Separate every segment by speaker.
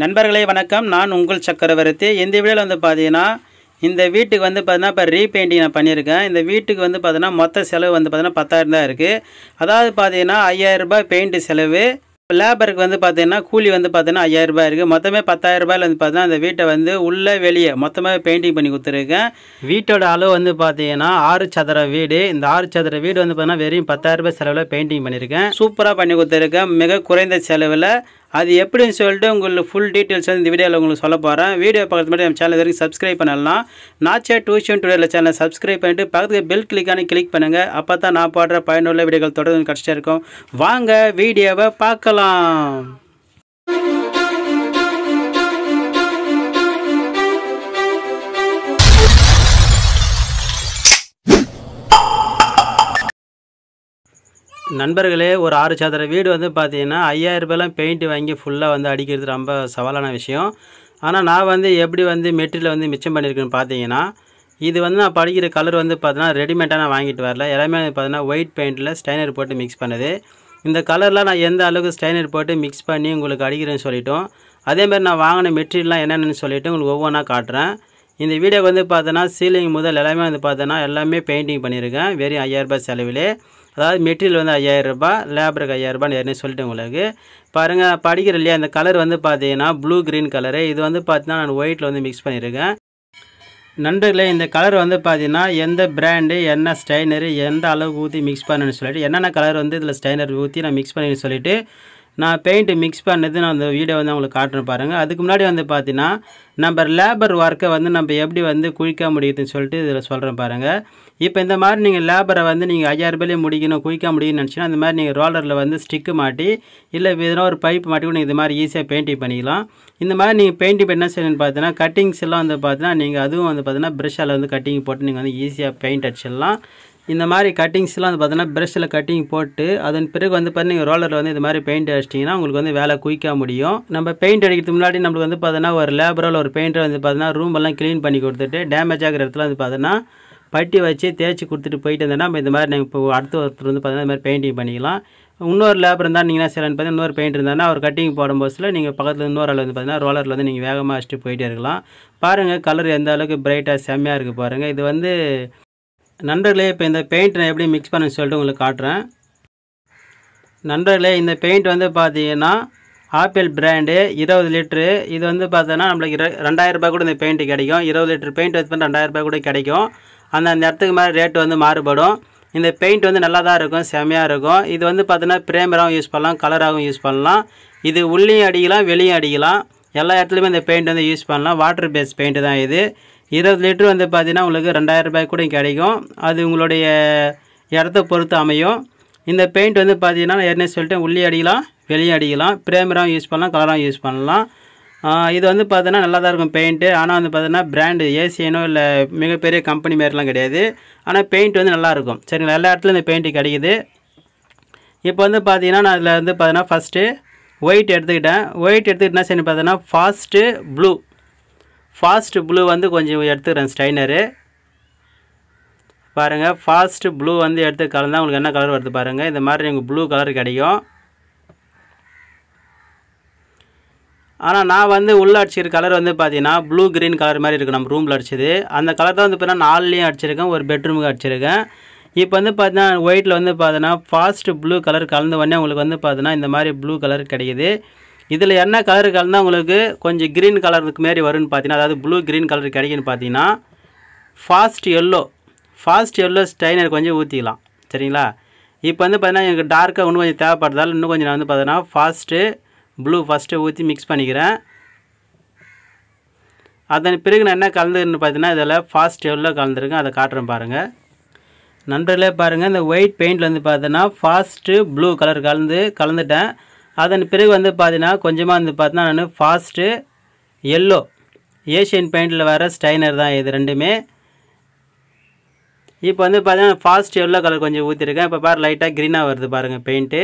Speaker 1: நண்பர்களே வணக்கம் நான் உங்கள் சக்கரவர்த்தி இந்த வீடியோவில் வந்து பார்த்தீங்கன்னா இந்த வீட்டுக்கு வந்து பார்த்தீங்கன்னா இப்போ ரீபெயிண்டிங் நான் பண்ணியிருக்கேன் இந்த வீட்டுக்கு வந்து பார்த்தீங்கன்னா மொத்த செலவு வந்து பார்த்தீங்கன்னா பத்தாயிரம் தான் இருக்குது அதாவது பார்த்தீங்கன்னா ரூபாய் பெயிண்ட்டு செலவு லேபருக்கு வந்து பார்த்தீங்கன்னா கூலி வந்து பார்த்தீங்கன்னா ஐயாயிரரூபா இருக்குது மொத்தமே பத்தாயிரரூபாயில் வந்து பார்த்தீங்கன்னா அந்த வீட்டை வந்து உள்ளே வெளியே மொத்தமாக பெயிண்டிங் பண்ணி கொடுத்துருக்கேன் வீட்டோட அளவு வந்து பார்த்தீங்கன்னா ஆறு சதுர வீடு இந்த ஆறு சதுர வீடு வந்து பார்த்தீங்கன்னா வெறும் பத்தாயிரரூபா செலவில் பெயிண்டிங் பண்ணியிருக்கேன் சூப்பராக பண்ணி கொடுத்துருக்கேன் மிக குறைந்த செலவில் அது எப்படின்னு சொல்லிட்டு உங்களுக்கு ஃபுல் டீட்டெயில்ஸ் வந்து இந்த வீடியோவில் உங்களுக்கு சொல்ல போகிறேன் வீடியோ பார்க்குறது மட்டும் என் சேனல் வரைக்கும் சப்ஸ்கிரைப் பண்ணலாம் நாச்சா டியூஷன் டுடேல சேனல் சப்ஸ்கிரைப் பண்ணிட்டு பக்கத்துக்கு பெல் கிளிக்கான கிளிக் பண்ணுங்கள் அப்போ தான் நான் பாடுற பயனுள்ள வீடியோக்கள் தொடர்ந்து கஷ்டம் இருக்கும் வாங்க வீடியோவை பார்க்கலாம் நண்பர்களே ஒரு ஆறு சதுர வீடு வந்து பார்த்தீங்கன்னா ரூபாயெலாம் பெயிண்ட் வாங்கி ஃபுல்லாக வந்து அடிக்கிறது ரொம்ப சவாலான விஷயம் ஆனால் நான் வந்து எப்படி வந்து மெட்டீரியல் வந்து மிச்சம் பண்ணியிருக்கேன்னு பார்த்தீங்கன்னா இது வந்து நான் படிக்கிற கலர் வந்து பார்த்தீங்கன்னா ரெடிமேடாக நான் வாங்கிட்டு வரல எல்லாமே வந்து பார்த்தீங்கன்னா ஒயிட் பெயிண்டில் ஸ்டைனர் போட்டு மிக்ஸ் பண்ணுது இந்த கலர்லாம் நான் எந்த அளவுக்கு ஸ்டைனர் போட்டு மிக்ஸ் பண்ணி உங்களுக்கு அடிக்கிறேன்னு சொல்லிட்டோம் அதேமாதிரி நான் வாங்கின மெட்டீரியல்லாம் என்னென்னு சொல்லிவிட்டு உங்களுக்கு ஒவ்வொன்றா காட்டுறேன் இந்த வீடியோக்கு வந்து பார்த்தோன்னா சீலிங் முதல் எல்லாமே வந்து பார்த்தோன்னா எல்லாமே பெயிண்டிங் பண்ணியிருக்கேன் வெறும் ஐயாயிரரூபா செலவிலே அதாவது மெட்டீரியல் வந்து ஐயாயிரம் ரூபாய் லேபருக்கு ரூபான்னு ஏற்கனவே சொல்லிட்டேன் உங்களுக்கு பாருங்கள் படிக்கிற இல்லையா இந்த கலர் வந்து பார்த்தீங்கன்னா ப்ளூ க்ரீன் கலரு இது வந்து பார்த்தீங்கன்னா நான் ஒயிட்டில் வந்து மிக்ஸ் பண்ணியிருக்கேன் நண்பர்களே இந்த கலர் வந்து பார்த்தீங்கன்னா எந்த பிராண்டு என்ன ஸ்டைனரு எந்த அளவு ஊற்றி மிக்ஸ் பண்ணணும்னு சொல்லிட்டு என்னென்ன கலர் வந்து இதில் ஸ்டைனர் ஊற்றி நான் மிக்ஸ் பண்ணின்னு சொல்லிவிட்டு நான் பெயிண்ட் மிக்ஸ் பண்ணது நான் அந்த வீடியோ வந்து அவங்களுக்கு காட்டுறேன் பாருங்கள் அதுக்கு முன்னாடி வந்து பார்த்தீங்கன்னா நம்ம லேபர் ஒர்க்கை வந்து நம்ம எப்படி வந்து குழிக்க முடியுதுன்னு சொல்லிட்டு இதில் சொல்கிறேன் பாருங்கள் இப்போ இந்த மாதிரி நீங்கள் லேபரை வந்து நீங்கள் ஐயாயிரரூபாயிலே முடிக்கணும் குழிக்க முடியும்னு நினச்சினா அந்த மாதிரி நீங்கள் ரோலரில் வந்து ஸ்டிக்கு மாட்டி இல்லை எதனா ஒரு பைப் மாட்டி கூட நீங்கள் இது மாதிரி ஈஸியாக பெயிண்டிங் பண்ணிக்கலாம் இந்த மாதிரி நீங்கள் பெயிண்டிங் என்ன செய்யணும்னு பார்த்தீங்கன்னா கட்டிங்ஸ் எல்லாம் வந்து பார்த்தீங்கன்னா நீங்கள் அதுவும் வந்து பார்த்தீங்கன்னா ப்ரெஷ்ஷால் வந்து கட்டிங் போட்டு நீங்கள் வந்து ஈஸியாக பெயிண்ட் அடிச்சிடலாம் இந்த மாதிரி கட்டிங்ஸ்லாம் வந்து பார்த்தீங்கன்னா ப்ரஷில் கட்டிங் போட்டு அதன் பிறகு வந்து பார்த்தீங்கன்னா ரோலரில் வந்து இது மாதிரி பெயிண்ட் அடிச்சிட்டிங்கன்னா உங்களுக்கு வந்து வேலை குயிக்காக முடியும் நம்ம பெயிண்ட் அடிக்கிறதுக்கு முன்னாடி நம்மளுக்கு வந்து பார்த்தீங்கன்னா ஒரு லேபரில் ஒரு பெயிண்டர் வந்து பார்த்தீங்கன்னா ரூம் எல்லாம் க்ளீன் பண்ணி கொடுத்துட்டு டேமேஜ் ஆகிற இடத்துல வந்து பார்த்தீங்கன்னா பட்டி வச்சு தேய்ச்சி கொடுத்துட்டு போயிட்டு இருந்தேன்னா நம்ம இந்த மாதிரி நீங்கள் இப்போ அடுத்த ஒருத்தர் வந்து பார்த்தீங்கன்னா இந்த மாதிரி பெயிண்டிங் பண்ணிக்கலாம் இன்னொரு லேபர் இருந்தால் நீங்கள் என்ன செய்யலான்னு பார்த்தீங்கன்னா இன்னொரு பெயிண்ட் இருந்தால் அவர் கட்டிங் போடும் போஸ்ட்டில் நீங்கள் பக்கத்தில் இன்னொரு ஆள் வந்து பார்த்தீங்கன்னா ரோலரில் வந்து நீங்கள் வேகமாக வச்சுட்டு போயிட்டே இருக்கலாம் பாருங்கள் கலர் எந்த அளவுக்கு பிரைட்டாக செம்மையாக இருக்குது பாருங்கள் இது வந்து நண்பர்களே இப்போ இந்த பெயிண்ட் நான் எப்படி மிக்ஸ் பண்ண சொல்லிட்டு உங்களுக்கு காட்டுறேன் நண்பர்களே இந்த பெயிண்ட் வந்து பார்த்தீங்கன்னா ஆப்பிள் பிராண்டு இருபது லிட்ரு இது வந்து பார்த்தோன்னா நம்மளுக்கு ரெண்டாயிரரூபா கூட இந்த பெயிண்ட் கிடைக்கும் இருபது லிட்ரு பெயிண்ட் வச்சு பண்ணி ரெண்டாயிரரூபா கூட கிடைக்கும் அந்த அந்த இடத்துக்கு மேலே ரேட்டு வந்து மாறுபடும் இந்த பெயிண்ட் வந்து நல்லா தான் இருக்கும் செமையாக இருக்கும் இது வந்து பார்த்தோன்னா பிரேமராகவும் யூஸ் பண்ணலாம் கலராகவும் யூஸ் பண்ணலாம் இது உள்ளேயும் அடிக்கலாம் வெளியும் அடிக்கலாம் எல்லா இடத்துலையுமே இந்த பெயிண்ட் வந்து யூஸ் பண்ணலாம் வாட்டர் பேஸ் பெயிண்ட்டு தான் இது இருபது லிட்ரு வந்து பார்த்திங்கன்னா உங்களுக்கு ரெண்டாயிரம் ரூபாய் கூட கிடைக்கும் அது உங்களுடைய இடத்த பொறுத்து அமையும் இந்த பெயிண்ட் வந்து பார்த்திங்கன்னா ஏற்கனவே சொல்லிட்டேன் உள்ளே அடிக்கலாம் வெளியே அடிக்கலாம் பிரேமராகவும் யூஸ் பண்ணலாம் கலராகவும் யூஸ் பண்ணலாம் இது வந்து பார்த்தோன்னா நல்லா தான் இருக்கும் பெயிண்ட்டு ஆனால் வந்து பார்த்தீங்கன்னா பிராண்டு ஏசியனோ இல்லை மிகப்பெரிய கம்பெனி மாரிலாம் கிடையாது ஆனால் பெயிண்ட் வந்து நல்லாயிருக்கும் சரிங்களா எல்லா இடத்துலையும் இந்த பெயிண்ட்டு கிடைக்குது இப்போ வந்து பார்த்தீங்கன்னா நான் அதில் வந்து பார்த்தீங்கன்னா ஃபஸ்ட்டு ஒயிட் எடுத்துக்கிட்டேன் ஒயிட் எடுத்துக்கிட்டேன்னா சரி பார்த்தீங்கன்னா ஃபாஸ்ட்டு ப்ளூ ஃபாஸ்ட்டு ப்ளூ வந்து கொஞ்சம் எடுத்துக்கிறேன் ஸ்டைனரு பாருங்கள் ஃபாஸ்ட்டு ப்ளூ வந்து எடுத்து கலந்தால் உங்களுக்கு என்ன கலர் வருது பாருங்கள் இந்த மாதிரி எங்கள் ப்ளூ கலர் கிடைக்கும் ஆனால் நான் வந்து உள்ளே அடிச்சிருக்க கலர் வந்து பார்த்தீங்கன்னா ப்ளூ க்ரீன் கலர் மாதிரி இருக்குது நம்ம ரூமில் அடிச்சது அந்த கலர் தான் வந்து பார்த்தீங்கன்னா நாலுலேயும் அடிச்சிருக்கேன் ஒரு பெட்ரூமுக்கு அடிச்சிருக்கேன் இப்போ வந்து பார்த்தீங்கன்னா ஒயிட்டில் வந்து பார்த்தீங்கன்னா ஃபாஸ்ட்டு ப்ளூ கலர் கலந்து உடனே உங்களுக்கு வந்து பார்த்தீங்கன்னா இந்த மாதிரி ப்ளூ கலர் கிடைக்குது இதில் என்ன கலர் கலந்தால் உங்களுக்கு கொஞ்சம் க்ரீன் கலருக்கு மாரி வரும்னு பார்த்தீங்கன்னா அதாவது ப்ளூ க்ரீன் கலர் கிடைக்குன்னு பார்த்தீங்கன்னா fast yellow fast yellow stainer கொஞ்சம் ஊற்றிக்கலாம் சரிங்களா இப்போ வந்து பார்த்தீங்கன்னா எனக்கு டார்க்காக இன்னும் கொஞ்சம் தேவைப்படுறதால இன்னும் கொஞ்சம் நான் வந்து பார்த்தீங்கன்னா ஃபாஸ்ட்டு ப்ளூ ஃபஸ்ட்டு ஊற்றி மிக்ஸ் பண்ணிக்கிறேன் அதன் பிறகு நான் என்ன கலந்துருன்னு பார்த்தீங்கன்னா இதில் ஃபாஸ்ட் எவ்வளோ கலந்துருக்கேன் அதை காட்டுறேன் பாருங்கள் நன்றிலே பாருங்கள் இந்த ஒயிட் பெயிண்ட்டில் வந்து பார்த்தீங்கன்னா ஃபாஸ்ட்டு ப்ளூ கலர் கலந்து கலந்துட்டேன் அதன் பிறகு வந்து பார்த்தீங்கன்னா கொஞ்சமாக வந்து பார்த்தீங்கன்னா நான் ஃபாஸ்ட்டு எல்லோ ஏஷியன் பெயிண்டில் வர ஸ்டைனர் தான் இது ரெண்டுமே இப்போ வந்து பார்த்தீங்கன்னா ஃபாஸ்ட் எல்லோ கலர் கொஞ்சம் ஊற்றிருக்கேன் இப்போ பாரு லைட்டாக க்ரீனாக வருது பாருங்கள் பெயிண்ட்டு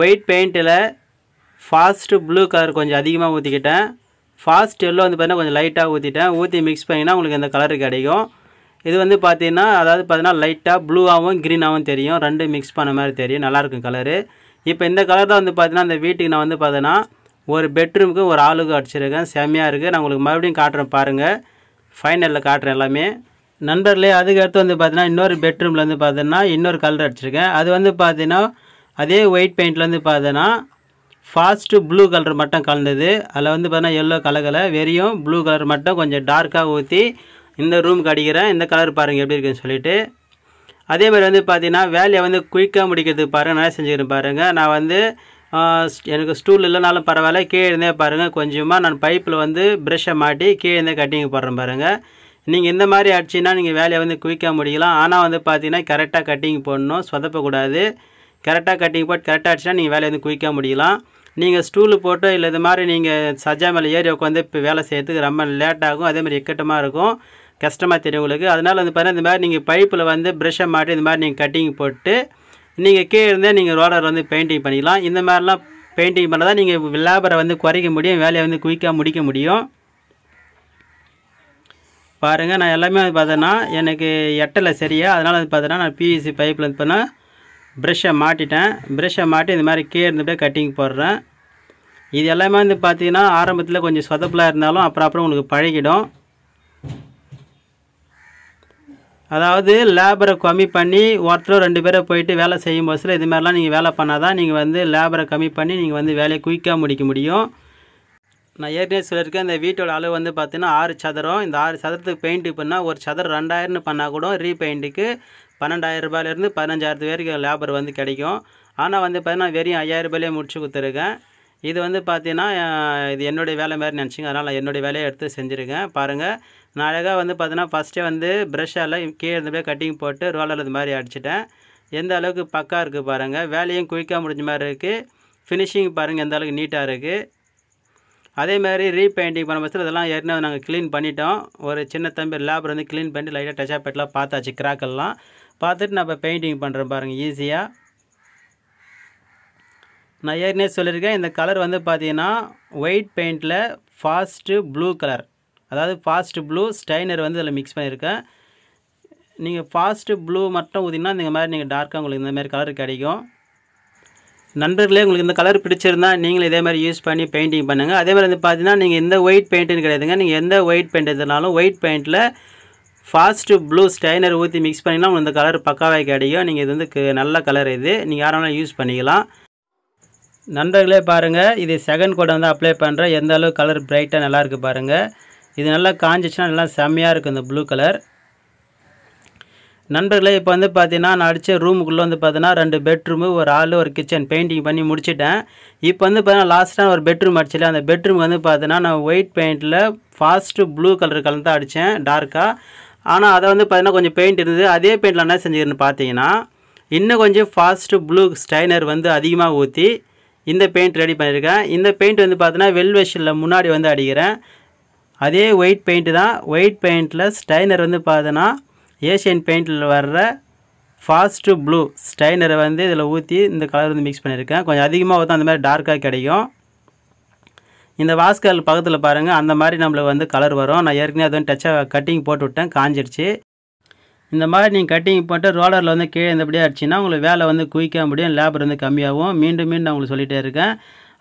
Speaker 1: ஒயிட் பெயிண்ட்டில் ஃபாஸ்ட்டு ப்ளூ கலர் கொஞ்சம் அதிகமாக ஊற்றிக்கிட்டேன் ஃபாஸ்ட் எல்லோ வந்து பார்த்தீங்கன்னா கொஞ்சம் லைட்டாக ஊற்றிட்டேன் ஊற்றி மிக்ஸ் பண்ணிங்கன்னா உங்களுக்கு இந்த கலர் கிடைக்கும் இது வந்து பார்த்தீங்கன்னா அதாவது பார்த்தீங்கன்னா லைட்டாக ப்ளூவாகவும் க்ரீனாகவும் தெரியும் ரெண்டு மிக்ஸ் பண்ண மாதிரி தெரியும் நல்லாயிருக்கும் கலரு இப்போ இந்த கலர் தான் வந்து பார்த்தீங்கன்னா அந்த வீட்டுக்கு நான் வந்து பார்த்தீங்கன்னா ஒரு பெட்ரூமுக்கு ஒரு ஆளுக்கு அடிச்சிருக்கேன் செம்மையாக இருக்குது நான் உங்களுக்கு மறுபடியும் காட்டுறேன் பாருங்கள் ஃபைனலில் காட்டுறேன் எல்லாமே நண்பர்களே அதுக்கடுத்து வந்து பார்த்தீங்கன்னா இன்னொரு பெட்ரூமில் வந்து பார்த்தீங்கன்னா இன்னொரு கலர் அடிச்சிருக்கேன் அது வந்து பார்த்தீங்கன்னா அதே ஒயிட் பெயிண்டில் வந்து பார்த்தீங்கன்னா ஃபாஸ்ட்டு ப்ளூ கலர் மட்டும் கலந்தது அதில் வந்து பார்த்தீங்கன்னா எல்லோ கலகலை வெறியும் ப்ளூ கலர் மட்டும் கொஞ்சம் டார்க்காக ஊற்றி இந்த ரூமுக்கு அடிக்கிறேன் இந்த கலர் பாருங்கள் எப்படி இருக்குன்னு சொல்லிவிட்டு அதே மாதிரி வந்து பார்த்தீங்கன்னா வேலையை வந்து குயிக்காக முடிக்கிறதுக்கு பாருங்கள் நல்லா செஞ்சுக்கிறேன் பாருங்கள் நான் வந்து எனக்கு ஸ்டூல் இல்லைனாலும் பரவாயில்ல கீழே இருந்தே பாருங்கள் கொஞ்சமாக நான் பைப்பில் வந்து ப்ரெஷ்ஷை மாட்டி கீழே இருந்தே கட்டிங் போடுறேன் பாருங்கள் நீங்கள் இந்த மாதிரி ஆச்சுன்னா நீங்கள் வேலையை வந்து குயிக்காக முடிக்கலாம் ஆனால் வந்து பார்த்தீங்கன்னா கரெக்டாக கட்டிங் போடணும் சொதப்பக்கூடாது கரெக்டாக கட்டிங் போட்டு கரெக்டாக அடிச்சுன்னா நீங்கள் வேலையை வந்து குயிக்காக முடிக்கலாம் நீங்கள் ஸ்டூலு போட்டு இல்லை இது மாதிரி நீங்கள் சஜா மேலே ஏறி உட்காந்து இப்போ வேலை செய்யறதுக்கு ரொம்ப லேட்டாகும் அதேமாதிரி இக்கட்டமாக இருக்கும் கஷ்டமாக தெரியும் உங்களுக்கு அதனால் வந்து பார்த்தீங்கன்னா இந்த மாதிரி நீங்கள் பைப்பில் வந்து ப்ரெஷ்ஷை மாட்டி இந்த மாதிரி நீங்கள் கட்டிங் போட்டு நீங்கள் கீழே இருந்தே நீங்கள் ரோலர் வந்து பெயிண்டிங் பண்ணிக்கலாம் இந்த மாதிரிலாம் பெயிண்டிங் பண்ண தான் நீங்கள் லேபரை வந்து குறைக்க முடியும் வேலையை வந்து குயிக்காக முடிக்க முடியும் பாருங்கள் நான் எல்லாமே வந்து பார்த்தோன்னா எனக்கு எட்டலை சரியா அதனால் வந்து பார்த்தோன்னா நான் பிவிசி பைப்பில் e வந்து பார்த்தோன்னா ப்ரெஷ்ஷை மாட்டிட்டேன் ப்ரெஷ்ஷை மாட்டி இந்த மாதிரி கீழே இருந்துகிட்டே கட்டிங் போடுறேன் இது எல்லாமே வந்து பார்த்திங்கன்னா ஆரம்பத்தில் கொஞ்சம் சொதப்பலாக இருந்தாலும் அப்புறம் அப்புறம் உங்களுக்கு பழகிடும் அதாவது லேபரை கம்மி பண்ணி ஒருத்தரோ ரெண்டு பேரை போயிட்டு வேலை செய்யும் போது இது மாதிரிலாம் நீங்கள் வேலை பண்ணால் தான் நீங்கள் வந்து லேபரை கம்மி பண்ணி நீங்கள் வந்து வேலையை குயிக்காக முடிக்க முடியும் நான் ஏற்கனவே சொல்லியிருக்கேன் இந்த வீட்டோட அளவு வந்து பார்த்தீங்கன்னா ஆறு சதுரம் இந்த ஆறு சதுரத்துக்கு பெயிண்ட்டு பண்ணால் ஒரு சதுரம் ரெண்டாயிரம்னு பண்ணால் கூட ரீபெயிண்ட்டுக்கு பன்னெண்டாயிரம் ரூபாயிலேருந்து பதினஞ்சாயிரத்து வரைக்கும் லேபர் வந்து கிடைக்கும் ஆனால் வந்து பார்த்தீங்கன்னா வெறும் ஐயாயிரம் ரூபாயிலே முடிச்சு கொடுத்துருக்கேன் இது வந்து பார்த்தீங்கன்னா இது என்னுடைய வேலை மாதிரி நினச்சிங்க அதனால் என்னுடைய வேலையை எடுத்து செஞ்சுருக்கேன் பாருங்கள் நான் அழகாக வந்து பார்த்தீங்கன்னா ஃபஸ்ட்டே வந்து ப்ரெஷ்ஷால் கீழே இருந்தபடியே கட்டிங் போட்டு ரோலர் இது மாதிரி அடிச்சிட்டேன் எந்த அளவுக்கு பக்கா இருக்குது பாருங்கள் வேலையும் குயிக்காக முடிஞ்ச மாதிரி இருக்குது ஃபினிஷிங் பாருங்கள் எந்த அளவுக்கு நீட்டாக இருக்குது அதே மாதிரி ரீபெயிண்டிங் பண்ண பஸ்ஸில் இதெல்லாம் ஏற்கனவே நாங்கள் க்ளீன் பண்ணிட்டோம் ஒரு சின்ன தம்பி லேபர் வந்து க்ளீன் பண்ணி லைட்டாக டச் அப் பார்த்தாச்சு கிராக்கெல்லாம் பார்த்துட்டு நான் இப்போ பெயிண்டிங் பண்ணுறேன் பாருங்கள் ஈஸியாக நான் ஏற்கனவே சொல்லியிருக்கேன் இந்த கலர் வந்து பார்த்தீங்கன்னா ஒயிட் பெயிண்டில் ஃபாஸ்ட்டு ப்ளூ கலர் அதாவது ஃபாஸ்ட்டு ப்ளூ ஸ்டைனர் வந்து இதில் மிக்ஸ் பண்ணியிருக்கேன் நீங்கள் ஃபாஸ்ட்டு ப்ளூ மட்டும் ஊதிங்கன்னா இந்த மாதிரி நீங்கள் டார்க்காக உங்களுக்கு இந்தமாதிரி கலர் கிடைக்கும் நண்பர்களே உங்களுக்கு இந்த கலர் பிடிச்சிருந்தா நீங்களும் இதே மாதிரி யூஸ் பண்ணி பெயிண்டிங் பண்ணுங்கள் அதே மாதிரி வந்து பார்த்தீங்கன்னா நீங்கள் எந்த ஒயிட் பெயிண்ட்டுன்னு கிடையாதுங்க நீங்கள் எந்த ஒயிட் பெயிண்ட் இருந்தாலும் ஒயிட் பெயிண்ட்டில் ஃபாஸ்ட்டு ப்ளூ ஸ்டைனர் ஊற்றி மிக்ஸ் பண்ணிங்கன்னா உங்களுக்கு இந்த கலர் பக்காவாக கிடைக்கும் நீங்கள் இது வந்து நல்ல கலர் இது நீங்கள் யாராலும் யூஸ் பண்ணிக்கலாம் நண்பர்களே பாருங்கள் இது செகண்ட் கூட வந்து அப்ளை பண்ணுறேன் எந்த அளவு கலர் பிரைட்டாக நல்லாயிருக்கு பாருங்கள் இது நல்லா காஞ்சிச்சுன்னா நல்லா செம்மையாக இருக்குது இந்த ப்ளூ கலர் நண்பர்களே இப்போ வந்து பார்த்தீங்கன்னா நான் அடித்த ரூமுக்குள்ளே வந்து பார்த்தீங்கன்னா ரெண்டு பெட்ரூமு ஒரு ஆள் ஒரு கிச்சன் பெயிண்டிங் பண்ணி முடிச்சிட்டேன் இப்போ வந்து பார்த்தீங்கன்னா லாஸ்ட்டாக ஒரு பெட்ரூம் அடிச்சிடல அந்த பெட்ரூம் வந்து பார்த்தீங்கன்னா நான் ஒயிட் பெயிண்ட்டில் ஃபாஸ்ட்டு ப்ளூ கலர் கலந்து தான் அடித்தேன் டார்க்காக ஆனால் அதை வந்து பார்த்திங்கன்னா கொஞ்சம் பெயிண்ட் இருந்தது அதே பெயிண்டில் என்ன செஞ்சுக்கிறேன்னு பார்த்தீங்கன்னா இன்னும் கொஞ்சம் ஃபாஸ்ட்டு ப்ளூ ஸ்டைனர் வந்து அதிகமாக ஊற்றி இந்த பெயிண்ட் ரெடி பண்ணியிருக்கேன் இந்த பெயிண்ட் வந்து பார்த்தீங்கன்னா வெல்வெஷனில் முன்னாடி வந்து அடிக்கிறேன் அதே ஒயிட் பெயிண்ட்டு தான் ஒயிட் பெயிண்ட்டில் ஸ்டைனர் வந்து பார்த்தோன்னா ஏஷியன் பெயிண்டில் வர்ற ஃபாஸ்ட்டு ப்ளூ ஸ்டைனரை வந்து இதில் ஊற்றி இந்த கலர் வந்து மிக்ஸ் பண்ணியிருக்கேன் கொஞ்சம் அதிகமாக ஊற்றா அந்த மாதிரி டார்க்காக கிடைக்கும் இந்த வாஸ்கல் பக்கத்தில் பாருங்கள் அந்த மாதிரி நம்மளுக்கு வந்து கலர் வரும் நான் ஏற்கனவே அதுவும் டச்சாக கட்டிங் போட்டு விட்டேன் காஞ்சிடுச்சு இந்த மாதிரி நீங்கள் கட்டிங் போட்டு ரோலரில் வந்து கீழே இந்தபடியாக அடிச்சுன்னா உங்களுக்கு வேலை வந்து குவிக்க முடியும் லேபர் வந்து கம்மியாகும் மீண்டும் மீண்டும் நான் உங்களுக்கு சொல்லிகிட்டே இருக்கேன்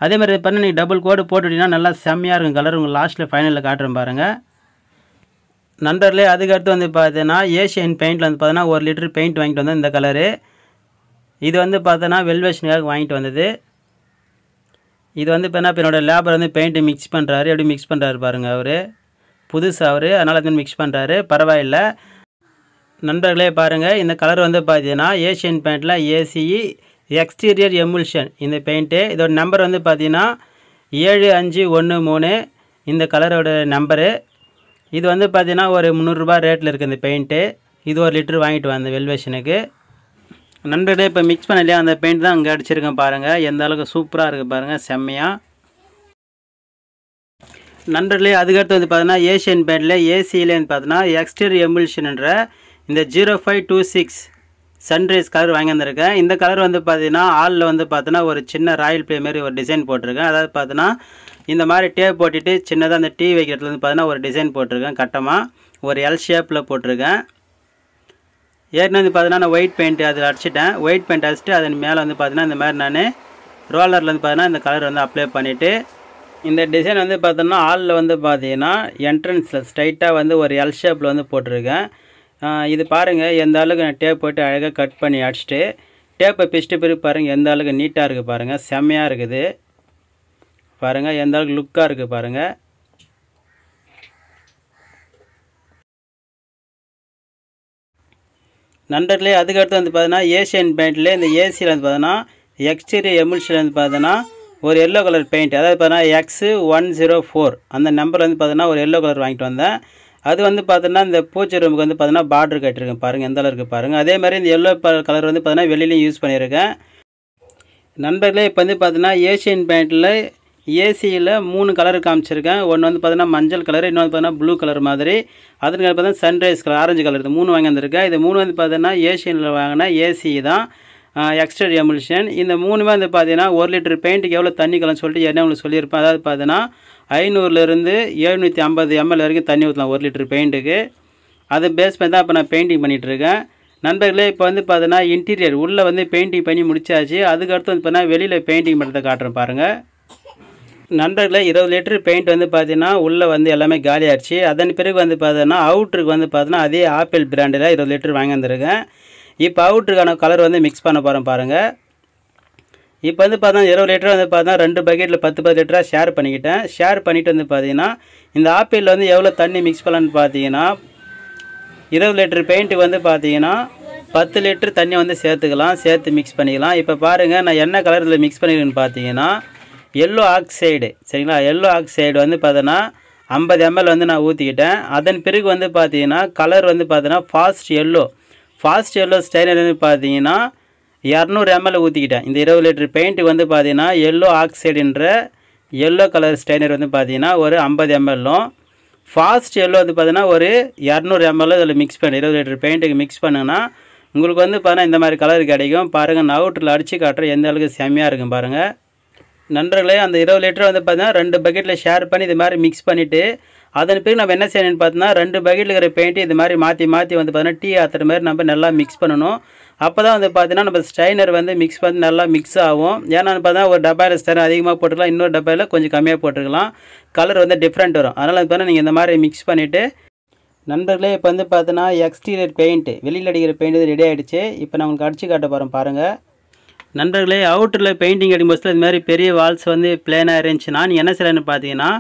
Speaker 1: அதே மாதிரி பண்ணி நீங்கள் டபுள் கோடு போட்டுவிட்டிங்கன்னா நல்லா செம்மையாக இருக்கும் கலர் உங்களுக்கு லாஸ்ட்டில் ஃபைனலில் காட்டுறேன் பாருங்கள் நண்பர்களே அதுக்கடுத்து வந்து பார்த்தீங்கன்னா ஏஷியன் பெயிண்டில் வந்து பார்த்தீங்கன்னா ஒரு லிட்டர் பெயிண்ட் வாங்கிட்டு வந்தேன் இந்த கலரு இது வந்து பார்த்தோன்னா வெல்வேஷனுக்காக வாங்கிட்டு வந்தது இது வந்து இப்போ என்ன என்னோடய லேபர் வந்து பெயிண்ட்டு மிக்ஸ் பண்ணுறாரு எப்படி மிக்ஸ் பண்ணுறாரு பாருங்கள் அவர் புதுசு அவர் அதனால் வந்து மிக்ஸ் பண்ணுறாரு பரவாயில்ல நண்பர்களே பாருங்கள் இந்த கலர் வந்து பார்த்தீங்கன்னா ஏஷியன் பெயிண்டில் ஏசிஇ எக்ஸ்டீரியர் எமுல்ஷன் இந்த பெயிண்ட்டு இதோட நம்பர் வந்து பார்த்தீங்கன்னா ஏழு அஞ்சு ஒன்று மூணு இந்த கலரோட நம்பரு இது வந்து பார்த்தீங்கன்னா ஒரு முந்நூறுரூபா ரேட்டில் இருக்குது இந்த பெயிண்ட்டு இது ஒரு லிட்டரு வாங்கிட்டு வந்தேன் வெல்வேஷனுக்கு நண்பர்களே இப்போ மிக்ஸ் பண்ண இல்லையா அந்த பெயிண்ட் தான் அங்கே அடிச்சிருக்கேன் பாருங்கள் எந்த அளவுக்கு சூப்பராக இருக்குது பாருங்கள் செம்மையாக நண்பர்களே அதுக்கடுத்து வந்து பார்த்தீங்கன்னா ஏஷியன் பெயிண்டில் ஏசியிலேன்னு பார்த்தீங்கன்னா எக்ஸ்டீரியர் எம்புல்ஷன்ன்ற இந்த zero five two six sunrise colour வாங்கி வந்திருக்கேன் இந்த கலர் வந்து பார்த்தீங்கன்னா ஆளில் வந்து பார்த்தீங்கன்னா ஒரு சின்ன ராயல் ப்ளே மாதிரி ஒரு டிசைன் போட்டிருக்கேன் அதாவது பார்த்தீங்கன்னா இந்த மாதிரி டேப் போட்டுட்டு சின்னதாக அந்த டீ வைக்கிறதுல வந்து பார்த்தீங்கன்னா ஒரு டிசைன் போட்டிருக்கேன் கட்டமாக ஒரு எல் ஷேப்பில் போட்டிருக்கேன் ஏற்கனவே வந்து பார்த்தீங்கன்னா நான் ஒயிட் பெயிண்ட் அதில் அடிச்சிட்டேன் ஒயிட் பெயிண்ட் அடிச்சுட்டு அதன் மேலே வந்து பார்த்தீங்கன்னா இந்த மாதிரி நான் ரோலரில் வந்து பார்த்தீங்கன்னா இந்த கலர் வந்து அப்ளை பண்ணிவிட்டு இந்த டிசைன் வந்து பார்த்தோன்னா ஆளில் வந்து பார்த்தீங்கன்னா என்ட்ரன்ஸில் ஸ்ட்ரைட்டாக வந்து ஒரு எல் ஷேப்பில் வந்து போட்டிருக்கேன் இது பாருங்கள் எந்த அளவுக்கு நான் டேப் போட்டு அழகாக கட் பண்ணி அடிச்சுட்டு டேப்பை பிச்சுட்டு பிறகு பாருங்கள் எந்த அளவுக்கு நீட்டாக இருக்குது பாருங்கள் செம்மையாக இருக்குது பாருங்கள் எந்த அளவுக்கு லுக்காக இருக்குது பாருங்கள் நண்பர்களே அதுக்கடுத்து வந்து பார்த்தீங்கன்னா ஏஷியன் பெயிண்டில் இந்த ஏசியில் வந்து பார்த்தீங்கன்னா எக்ஸ்டீரியர் எமுல்ஷியில் வந்து பார்த்தீங்கன்னா ஒரு எல்லோ கலர் பெயிண்ட் அதாவது பார்த்தீங்கன்னா எக்ஸு ஒன் ஜீரோ ஃபோர் அந்த நம்பர் வந்து பார்த்தீங்கன்னா ஒரு எல்லோ கலர் வாங்கிட்டு வந்தேன் அது வந்து பார்த்தீங்கன்னா இந்த பூச்சி ரூமுக்கு வந்து பார்த்தீங்கன்னா பார்டர் கட்டிருக்கேன் பாருங்கள் எந்த அளவுக்கு பாருங்கள் அதே மாதிரி இந்த எல்லோ கலர் வந்து பார்த்தீங்கன்னா வெளியிலையும் யூஸ் பண்ணியிருக்கேன் நண்பர்களே இப்போ வந்து பார்த்தீங்கன்னா ஏஷியன் பெயிண்டில் ஏசியில் மூணு கலர் காமிச்சிருக்கேன் ஒன்று வந்து பார்த்தீங்கன்னா மஞ்சள் கலர் இன்னொன்று பார்த்தீங்கன்னா ப்ளூ கலர் மாதிரி அதுக்கு பார்த்தீங்கன்னா சன்ரைஸ் கலர் ஆரஞ்சு கலர் இது மூணு வாங்கி வந்திருக்கேன் இது மூணு வந்து பார்த்தீங்கன்னா ஏசியனில் வாங்கினா ஏசி தான் எக்ஸ்ட்ரா எமுல்ஷன் இந்த மூணுமே வந்து பார்த்தீங்கன்னா ஒரு லிட்டர் பெயிண்ட்டுக்கு எவ்வளோ தண்ணி கலன்னு சொல்லிட்டு என்ன உங்களுக்கு சொல்லியிருப்பேன் அதாவது பார்த்தீங்கன்னா ஐநூறுலேருந்து எழுநூற்றி ஐம்பது எம்எல் வரைக்கும் தண்ணி ஊற்றலாம் ஒரு லிட்டர் பெயிண்ட்டுக்கு அதை பேஸ் பண்ணி தான் இப்போ நான் பெயிண்டிங் பண்ணிகிட்ருக்கேன் நண்பர்களே இப்போ வந்து பார்த்தீங்கன்னா இன்டீரியர் உள்ளே வந்து பெயிண்டிங் பண்ணி முடிச்சாச்சு அதுக்கடுத்து வந்து பார்த்தீங்கன்னா வெளியில் பெயிண்டிங் பண்ணுறதை காட்டுறேன் பாருங்கள் நண்பர்களில் இருபது லிட்டர் பெயிண்ட் வந்து பார்த்தீங்கன்னா உள்ளே வந்து எல்லாமே காலியாகிடுச்சு அதன் பிறகு வந்து பார்த்தீங்கன்னா அவுட்ருக்கு வந்து பார்த்தீங்கன்னா அதே ஆப்பிள் பிராண்டில் இருபது லிட்டர் வாங்கி வந்திருக்கேன் இப்போ அவுட்ருக்கான கலர் வந்து மிக்ஸ் பண்ண போகிறோம் பாருங்கள் இப்போ வந்து பார்த்தா இருபது லிட்டர் வந்து பார்த்தா ரெண்டு பக்கெட்டில் பத்து பத்து லிட்டராக ஷேர் பண்ணிக்கிட்டேன் ஷேர் பண்ணிவிட்டு வந்து பார்த்தீங்கன்னா இந்த ஆப்பிளில் வந்து எவ்வளோ தண்ணி மிக்ஸ் பண்ணலான்னு பார்த்தீங்கன்னா இருபது லிட்டர் பெயிண்ட்டுக்கு வந்து பார்த்தீங்கன்னா பத்து லிட்டர் தண்ணி வந்து சேர்த்துக்கலாம் சேர்த்து மிக்ஸ் பண்ணிக்கலாம் இப்போ பாருங்கள் நான் என்ன கலரில் மிக்ஸ் பண்ணிக்கிறேன்னு பார்த்தீங்கன்னா எல்லோ ஆக்சைடு சரிங்களா எல்லோ ஆக்சைடு வந்து பார்த்தோன்னா ஐம்பது எம்எல் வந்து நான் ஊற்றிக்கிட்டேன் அதன் பிறகு வந்து பார்த்தீங்கன்னா கலர் வந்து பார்த்தீங்கன்னா fast yellow fast yellow stainer வந்து பார்த்தீங்கன்னா இரநூறு எம்எல் ஊற்றிக்கிட்டேன் இந்த இருபது லிட்டர் பெயிண்ட்டுக்கு வந்து பார்த்தீங்கன்னா எல்லோ ஆக்சைடுன்ற எல்லோ கலர் ஸ்டைனர் வந்து பார்த்தீங்கன்னா ஒரு ஐம்பது எம்எல்லும் ஃபாஸ்ட் எல்லோ வந்து பார்த்தீங்கன்னா ஒரு இரநூறு எம்எல் இதில் மிக்ஸ் பண்ணி இருபது லிட்டர் பெயிண்ட்டுக்கு மிக்ஸ் பண்ணுங்கன்னா உங்களுக்கு வந்து பார்த்தீங்கன்னா இந்த மாதிரி கலர் கிடைக்கும் பாருங்கள் நான் அடித்து காட்டுற எந்த அளவுக்கு செம்மையாக இருக்கும் பாருங்கள் நண்பர்களே அந்த இருபது லிட்டர் வந்து பார்த்தீங்கன்னா ரெண்டு பக்கெட்டில் ஷேர் பண்ணி இது மாதிரி மிக்ஸ் பண்ணிவிட்டு அதன் பிறகு நம்ம என்ன செய்யணும்னு பார்த்தோன்னா ரெண்டு பக்கெட்டில் இருக்கிற பெயிண்ட்டு இது மாதிரி மாற்றி மாற்றி வந்து பார்த்தீங்கன்னா டீ ஆத்துற மாதிரி நம்ம நல்லா மிக்ஸ் பண்ணணும் அப்போ தான் வந்து பார்த்தீங்கன்னா நம்ம ஸ்டைனர் வந்து மிக்ஸ் பண்ணி நல்லா மிக்ஸ் ஆகும் ஏன்னா பார்த்தா ஒரு டப்பாயில் ஸ்டைனர் அதிகமாக போட்டுக்கலாம் இன்னொரு டப்பாயில் கொஞ்சம் கம்மியாக போட்டுக்கலாம் கலர் வந்து டிஃப்ரெண்ட் வரும் அதனால் வந்து பார்த்தீங்கன்னா நீங்கள் இந்த மாதிரி மிக்ஸ் பண்ணிவிட்டு நண்பர்களே இப்போ வந்து பார்த்தீங்கன்னா எக்ஸ்டீரியர் பெயிண்ட்டு வெளியில் அடிக்கிற பெயிண்ட் ரெடி ஆகிடுச்சு இப்போ நான் உங்களுக்கு அடிச்சு காட்ட போகிறோம் பாருங்கள் நண்பர்களே அவுட்டரில் பெயிண்டிங் அடிக்கும்போது இது மாதிரி பெரிய வால்ஸ் வந்து பிளேனாக இருந்துச்சுன்னா நீங்கள் என்ன செய்யலான்னு பார்த்தீங்கன்னா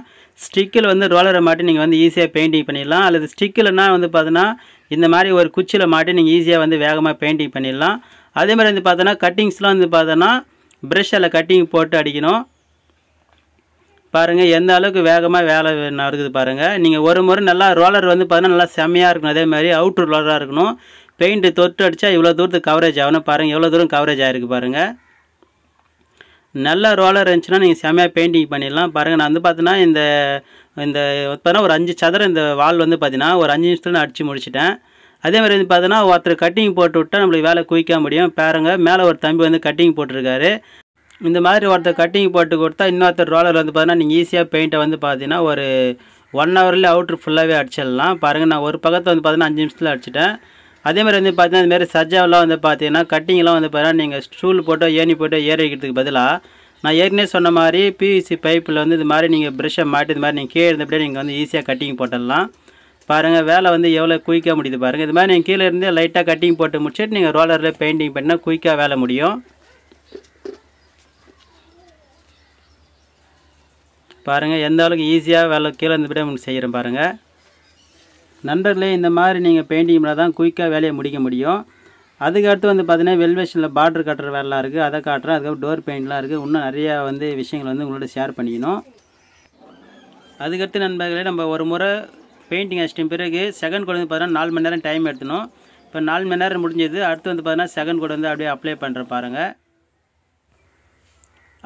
Speaker 1: ஸ்டிக்கில் வந்து ரோலரை மாட்டி நீங்கள் வந்து ஈஸியாக பெயிண்டிங் பண்ணிடலாம் அல்லது ஸ்டிக்கில்னா வந்து பார்த்தீங்கன்னா இந்த மாதிரி ஒரு குச்சியில் மாட்டி நீங்கள் ஈஸியாக வந்து வேகமாக பெயிண்டிங் பண்ணிடலாம் அதே மாதிரி வந்து பார்த்தோன்னா கட்டிங்ஸ்லாம் வந்து பார்த்தோன்னா ப்ரெஷ்ஷில் கட்டிங் போட்டு அடிக்கணும் பாருங்கள் எந்த அளவுக்கு வேகமாக வேலை நடக்குது பாருங்கள் நீங்கள் ஒரு முறை நல்லா ரோலர் வந்து பார்த்தீங்கன்னா நல்லா செம்மையாக இருக்கணும் அதே மாதிரி அவுட்ரு ரோலராக இருக்கணும் பெயிண்ட்டு தொட்டு அடித்தா இவ்வளோ தூரத்துக்கு கவரேஜ் ஆகணும் பாருங்கள் எவ்வளோ தூரம் கவரேஜ் ஆகிருக்கு பாருங்கள் நல்ல ரோலர் இருந்துச்சுன்னா நீங்கள் செம்மையாக பெயிண்டிங் பண்ணிடலாம் பாருங்கள் நான் வந்து பார்த்தீங்கன்னா இந்த இந்த பார்த்தீங்கன்னா ஒரு அஞ்சு சதுரம் இந்த வால் வந்து பார்த்தீங்கன்னா ஒரு அஞ்சு நிமிஷத்தில் நான் அடித்து முடிச்சிட்டேன் அதே மாதிரி வந்து பார்த்தீங்கன்னா ஒருத்தர் கட்டிங் போட்டு விட்டால் நம்மளுக்கு வேலை குவிக்க முடியும் பாருங்கள் மேலே ஒரு தம்பி வந்து கட்டிங் போட்டிருக்காரு இந்த மாதிரி ஒருத்தர் கட்டிங் போட்டு கொடுத்தா இன்னொருத்தர் ரோலர் வந்து பார்த்தீங்கன்னா நீங்கள் ஈஸியாக பெயிண்ட்டை வந்து பார்த்தீங்கன்னா ஒரு ஒன் ஹவர்லேயே அவுட்ரு ஃபுல்லாகவே அடிச்சிடலாம் பாருங்கள் நான் ஒரு பக்கத்தை வந்து பார்த்தீங்கன்னா அஞ்சு நிமிஷத்தில் அடிச்சிட்டேன் அதேமாதிரி வந்து பார்த்தீங்கன்னா மாதிரி சஜாவெலாம் வந்து பார்த்தீங்கன்னா கட்டிங்லாம் வந்து பார்த்தீங்கன்னா நீங்கள் ஸ்டூல் போட்டோ ஏணி போட்டோ ஏறிக்கிறதுக்கு பதிலாக நான் ஏற்கனவே சொன்ன மாதிரி பிவிசி பைப்பில் வந்து இது மாதிரி நீங்கள் ப்ரெஷ்ஷை மாட்டி இது மாதிரி நீங்கள் கீழே இருந்தபடியே நீங்கள் வந்து ஈஸியாக கட்டிங் போட்டுடலாம் பாருங்கள் வேலை வந்து எவ்வளோ குயிக்காக முடியுது பாருங்கள் இது மாதிரி நீங்கள் கீழே இருந்தே லைட்டாக கட்டிங் போட்டு முடிச்சுட்டு நீங்கள் ரோலரில் பெயிண்டிங் பண்ணால் குயிக்காக வேலை முடியும் பாருங்கள் எந்த அளவுக்கு ஈஸியாக வேலை கீழே இருந்தபடியே உங்களுக்கு செய்கிறேன் பாருங்கள் நண்பர்களே இந்த மாதிரி நீங்கள் பெயிண்டிங்கில் தான் குயிக்காக வேலையை முடிக்க முடியும் அதுக்கடுத்து வந்து பார்த்தீங்கன்னா வெல்வேஷனில் பார்டர் கட்டுற வேலைலாம் இருக்குது அதை காட்டுறேன் அதுக்கப்புறம் டோர் பெயிண்ட்லாம் இருக்குது இன்னும் நிறையா வந்து விஷயங்கள் வந்து உங்களோட ஷேர் பண்ணிக்கணும் அதுக்கடுத்து நண்பர்களே நம்ம ஒரு முறை பெயிண்டிங் அடிச்சிட்ட பிறகு செகண்ட் கோடு வந்து பார்த்தீங்கன்னா நாலு மணி நேரம் டைம் எடுத்துணும் இப்போ நாலு மணி நேரம் முடிஞ்சது அடுத்து வந்து பார்த்தீங்கன்னா செகண்ட் கோடு வந்து அப்படியே அப்ளை பண்ணுற பாருங்கள்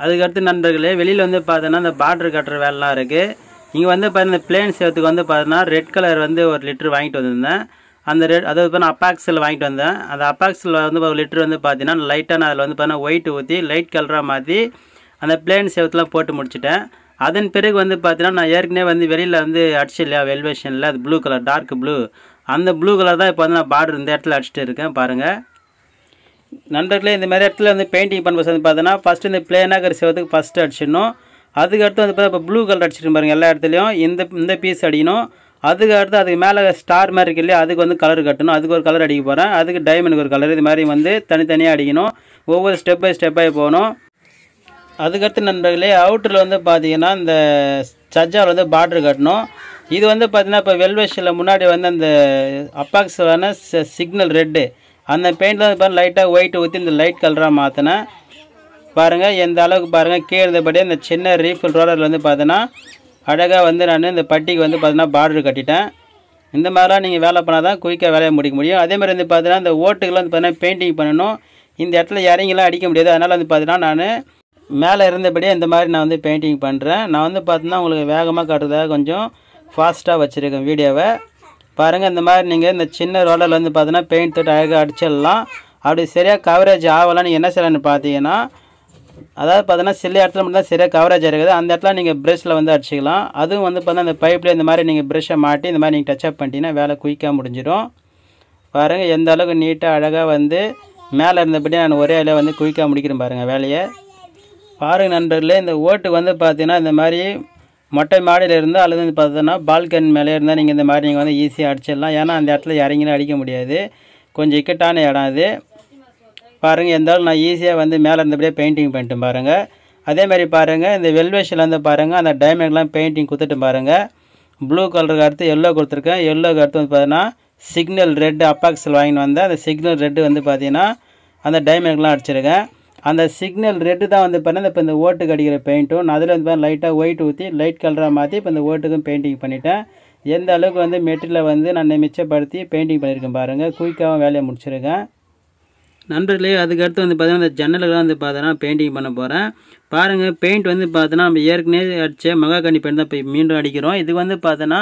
Speaker 1: அதுக்கடுத்து நண்பர்களே வெளியில் வந்து பார்த்தோன்னா அந்த பார்டர் கட்டுற வேலைலாம் இருக்குது இங்கே வந்து பார்த்தீங்கன்னா பிளேன் சேவத்துக்கு வந்து பார்த்தீங்கன்னா ரெட் கலர் வந்து ஒரு லிட்ரு வாங்கிட்டு வந்திருந்தேன் அந்த ரெட் அதாவது பார்த்தீங்கன்னா அப்பாக்சில் வாங்கிட்டு வந்தேன் அந்த அப்பாக்சில் வந்து ஒரு லிட்ரு வந்து பார்த்தீங்கன்னா லைட்டான அதில் வந்து பார்த்தீங்கன்னா ஒயிட் ஊற்றி லைட் கலராக மாற்றி அந்த பிளேன் சேவத்துலாம் போட்டு முடிச்சிட்டேன் அதன் பிறகு வந்து பார்த்தீங்கன்னா நான் ஏற்கனவே வந்து வெளியில் வந்து அடிச்சு இல்லையா வெல்வேஷனில் அது ப்ளூ கலர் டார்க் ப்ளூ அந்த ப்ளூ கலர் தான் இப்போ வந்து நான் பார்டர் இந்த இடத்துல அடிச்சுட்டு இருக்கேன் பாருங்கள் நண்பர்களே இந்த மாதிரி இடத்துல வந்து பெயிண்டிங் பண்ணும்போது வந்து பார்த்தீங்கன்னா ஃபஸ்ட்டு இந்த பிளேனாக இருக்கிற சேவத்துக்கு ஃபஸ்ட்டு அடிச்சிடணும் அதுக்கடுத்து வந்து பார்த்தா இப்போ ப்ளூ கலர் அடிச்சிருக்கு பாருங்கள் எல்லா இடத்துலையும் இந்த இந்த பீஸ் அடிக்கணும் அதுக்கு அடுத்து அதுக்கு மேலே ஸ்டார் மாதிரி இருக்கு இல்லையா அதுக்கு வந்து கலர் கட்டணும் அதுக்கு ஒரு கலர் அடிக்க போகிறேன் அதுக்கு டைமண்டுக்கு ஒரு கலர் இது மாதிரி வந்து தனித்தனியாக அடிக்கணும் ஒவ்வொரு ஸ்டெப் பை ஸ்டெப்பாக போகணும் அதுக்கடுத்து நண்பர்களே அவுட்டரில் வந்து பார்த்தீங்கன்னா இந்த சஜ்ஜாவில் வந்து பார்ட்ரு கட்டணும் இது வந்து பார்த்திங்கன்னா இப்போ வெல்வெஷில் முன்னாடி வந்து அந்த அப்பாக்ஸான சிக்னல் ரெட்டு அந்த பெயிண்டில் வந்து பார்த்தீங்கன்னா லைட்டாக ஒயிட் ஊற்றி இந்த லைட் கலராக மாற்றினேன் பாருங்கள் எந்த அளவுக்கு பாருங்கள் கீழே இருந்தபடி அந்த சின்ன ரீஃபில் ரோலரில் வந்து பார்த்தீங்கன்னா அழகாக வந்து நான் இந்த பட்டிக்கு வந்து பார்த்தீங்கன்னா பார்டர் கட்டிட்டேன் இந்த மாதிரிலாம் நீங்கள் வேலை பண்ணால் தான் குயிக்காக வேலையை முடிக்க முடியும் அதே மாதிரி வந்து பார்த்தீங்கன்னா இந்த ஓட்டுக்கெலாம் வந்து பார்த்தீங்கன்னா பெயிண்டிங் பண்ணணும் இந்த இடத்துல இறங்கிலாம் அடிக்க முடியாது அதனால் வந்து பார்த்தீங்கன்னா நான் மேலே இருந்தபடியே இந்த மாதிரி நான் வந்து பெயிண்டிங் பண்ணுறேன் நான் வந்து பார்த்தீங்கன்னா உங்களுக்கு வேகமாக காட்டுறதாக கொஞ்சம் ஃபாஸ்ட்டாக வச்சுருக்கேன் வீடியோவை பாருங்கள் இந்த மாதிரி நீங்கள் இந்த சின்ன ரோலரில் வந்து பார்த்தீங்கன்னா பெயிண்ட் தொட்டு அழகாக அடிச்சிடலாம் அப்படி சரியாக கவரேஜ் நீங்கள் என்ன செய்யலான்னு பார்த்தீங்கன்னா அதாவது பார்த்தீங்கன்னா சில இடத்துல மட்டும் சரியாக கவரேஜ் இருக்குது அந்த இடத்துல நீங்கள் ப்ரெஷ்ஷில் வந்து அடிச்சிக்கலாம் அதுவும் வந்து பார்த்தீங்கன்னா அந்த பைப்பில் இந்த மாதிரி நீங்கள் ப்ரெஷ்ஷை மாட்டி இந்த மாதிரி நீங்கள் டச்சப் பண்ணிட்டீங்கன்னா வேலை குயிக்காக முடிஞ்சிடும் பாருங்கள் எந்த அளவுக்கு நீட்டாக அழகாக வந்து மேலே இருந்தபடியே நான் ஒரே இலையை வந்து குயிக்காக முடிக்கிறேன் பாருங்கள் வேலையை பாருங்கள் நண்பர்களே இந்த ஓட்டு வந்து பார்த்தீங்கன்னா இந்த மாதிரி மொட்டை மாடியில் இருந்தால் அல்லது வந்து பார்த்தோன்னா பால்கன் மேலே இருந்தால் நீங்கள் இந்த மாதிரி நீங்கள் வந்து ஈஸியாக அடிச்சிடலாம் ஏன்னா அந்த இடத்துல இறங்கினா அடிக்க முடியாது கொஞ்சம் இக்கட்டான இடம் அது பாருங்கள் இருந்தாலும் நான் ஈஸியாக வந்து மேலே இருந்தபடியே பெயிண்டிங் பண்ணிட்டு பாருங்கள் அதேமாதிரி பாருங்கள் இந்த வெல்வேஷில் வந்து பாருங்கள் அந்த டைமண்ட்லாம் பெயிண்டிங் கொடுத்துட்டு பாருங்கள் ப்ளூ கலருக்கு அடுத்து எல்லோ கொடுத்துருக்கேன் எல்லோக்கு அடுத்து வந்து பார்த்தீங்கன்னா சிக்னல் ரெட்டு அப்பாக்ஸில் வாங்கிட்டு வந்தேன் அந்த சிக்னல் ரெட்டு வந்து பார்த்தீங்கன்னா அந்த டைமண்ட்லாம் அடிச்சிருக்கேன் அந்த சிக்னல் ரெட்டு தான் வந்து பார்த்தீங்கன்னா இப்போ இந்த ஓட்டுக்கு அடிக்கிற பெயிண்ட்டும் நான் அதில் வந்து பார்த்தீங்கன்னா லைட்டாக ஒயிட் ஊற்றி லைட் கலராக மாற்றி இப்போ இந்த ஓட்டுக்கும் பெயிண்டிங் பண்ணிட்டேன் எந்த அளவுக்கு வந்து மெட்டீரியலை வந்து நான் மிச்சப்படுத்தி பெயிண்டிங் பண்ணியிருக்கேன் பாருங்கள் குயிக்காகவும் வேலையை முடிச்சிருக்கேன் நண்பர்களே அதுக்கடுத்து வந்து பார்த்தீங்கன்னா அந்த ஜன்னலுக்கு வந்து பார்த்தோன்னா பெயிண்டிங் பண்ண போகிறேன் பாருங்கள் பெயிண்ட் வந்து பார்த்தோன்னா நம்ம ஏற்கனவே அடித்த மகாகனி பெயிண்ட் தான் இப்போ மீண்டும் அடிக்கிறோம் இது வந்து பார்த்தோன்னா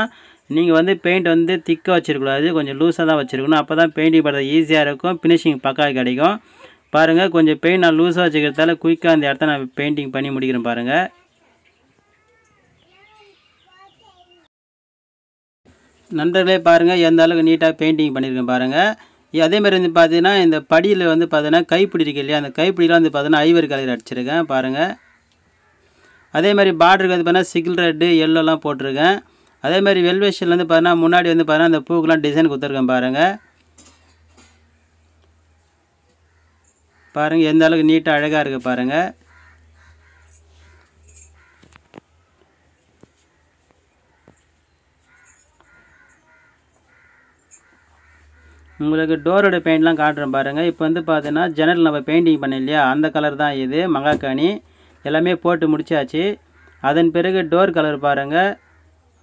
Speaker 1: நீங்கள் வந்து பெயிண்ட் வந்து திக்காக வச்சுருக்கூடாது கொஞ்சம் லூஸாக தான் வச்சுருக்கணும் அப்போ தான் பெயிண்டிங் பண்ணுறது ஈஸியாக இருக்கும் ஃபினிஷிங் பக்காக கிடைக்கும் பாருங்கள் கொஞ்சம் பெயிண்ட் நான் லூஸாக வச்சுக்கிறதால குயிக்காக அந்த இடத்த நான் பெயிண்டிங் பண்ணி முடிக்கிறேன் பாருங்கள் நண்பர்களே பாருங்கள் எந்த அளவுக்கு நீட்டாக பெயிண்டிங் பண்ணியிருக்கேன் பாருங்கள் அதே மாதிரி வந்து பார்த்தீங்கன்னா இந்த படியில் வந்து பார்த்தீங்கன்னா கைப்பிடி இருக்கு இல்லையா அந்த கைப்பிடியில் வந்து பார்த்தீங்கன்னா ஐவர் கலர் அடிச்சிருக்கேன் பாருங்கள் அதே மாதிரி பார்டருக்கு வந்து பார்த்தீங்கன்னா சிகில் ரெட்டு எல்லோலாம் போட்டிருக்கேன் அதே மாதிரி வெல்வேஷனில் வந்து பார்த்தீங்கன்னா முன்னாடி வந்து பார்த்தீங்கன்னா அந்த பூக்கெலாம் டிசைன் கொடுத்துருக்கேன் பாருங்கள் பாருங்கள் எந்த அளவுக்கு நீட்டாக அழகாக இருக்குது பாருங்கள் உங்களுக்கு டோரோட பெயிண்ட்லாம் காட்டுறேன் பாருங்கள் இப்போ வந்து பார்த்தீங்கன்னா ஜெனரல் நம்ம பெயிண்டிங் பண்ண இல்லையா அந்த கலர் தான் இது மங்காக்கானி எல்லாமே போட்டு முடிச்சாச்சு அதன் பிறகு டோர் கலர் பாருங்கள்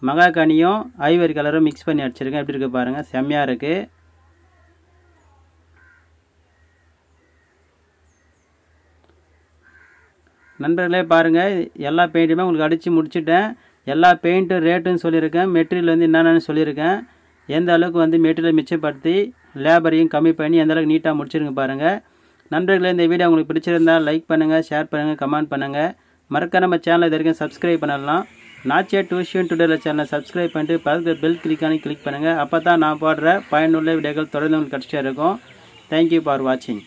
Speaker 1: மகாக்கனியும் ஐவரி கலரும் மிக்ஸ் பண்ணி அடிச்சிருக்கேன் எப்படி இருக்குது பாருங்கள் செம்மையாக இருக்குது நண்பர்களே பாருங்கள் எல்லா பெயிண்ட்டுமே உங்களுக்கு அடித்து முடிச்சுட்டேன் எல்லா பெயிண்ட்டும் ரேட்டுன்னு சொல்லியிருக்கேன் மெட்டீரியல் வந்து என்னென்னு சொல்லியிருக்கேன் எந்த அளவுக்கு வந்து மெட்டீரியல் மிச்சப்படுத்தி லேபரையும் கம்மி பண்ணி எந்தளவுக்கு நீட்டாக முடிச்சிருங்க பாருங்கள் நண்பர்களே இந்த வீடியோ உங்களுக்கு பிடிச்சிருந்தால் லைக் பண்ணுங்கள் ஷேர் பண்ணுங்கள் கமெண்ட் பண்ணுங்கள் மறக்க நம்ம சேனலை இது வரைக்கும் சப்ஸ்கிரைப் பண்ணலாம் நாச்சியா டியூஷன் டுடேல சேனலை சப்ஸ்கிரைப் பண்ணிட்டு பதில் பெல் கிளிக்கானி கிளிக் பண்ணுங்கள் அப்போ தான் நான் போடுற பயனுள்ள வீடியோக்கள் தொடர்ந்து உங்களுக்கு கிடச்சிட்டே இருக்கும் தேங்க்யூ ஃபார் வாட்சிங்